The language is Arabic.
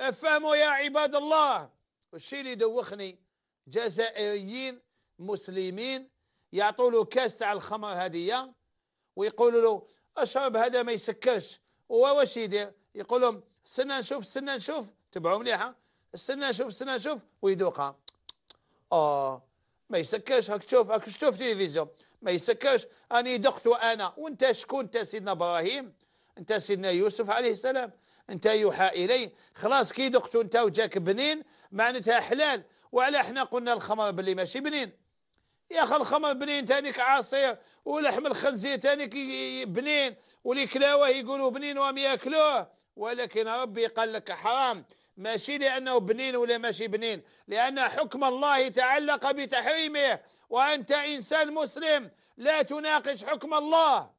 افهموا يا عباد الله الشيء اللي يدوخني جزائريين مسلمين يعطوا له كاس تاع الخمر هذه ويقولوا له اشرب هذا ما يسكرش واش يدير يقول لهم استنى نشوف استنى نشوف تبعوا مليحه استنى نشوف استنى نشوف ويدوقها اه ما يسكرش هاك تشوف هاك تشوف تلفزيون ما يسكرش اني دقت انا وانت شكون انت سيدنا ابراهيم انت سيدنا يوسف عليه السلام انت يوحى اليه خلاص كي دقتو انت وجاك بنين معناتها حلال وعلى احنا قلنا الخمر باللي ماشي بنين يا اخي الخمر بنين تانيك عصير ولحم الخنزير تانيك بنين واللي كلاوه يقولوا بنين وهم ياكلوه ولكن ربي قال لك حرام ماشي لأنه بنين ولا ماشي بنين لأن حكم الله تعلق بتحريمه وأنت إنسان مسلم لا تناقش حكم الله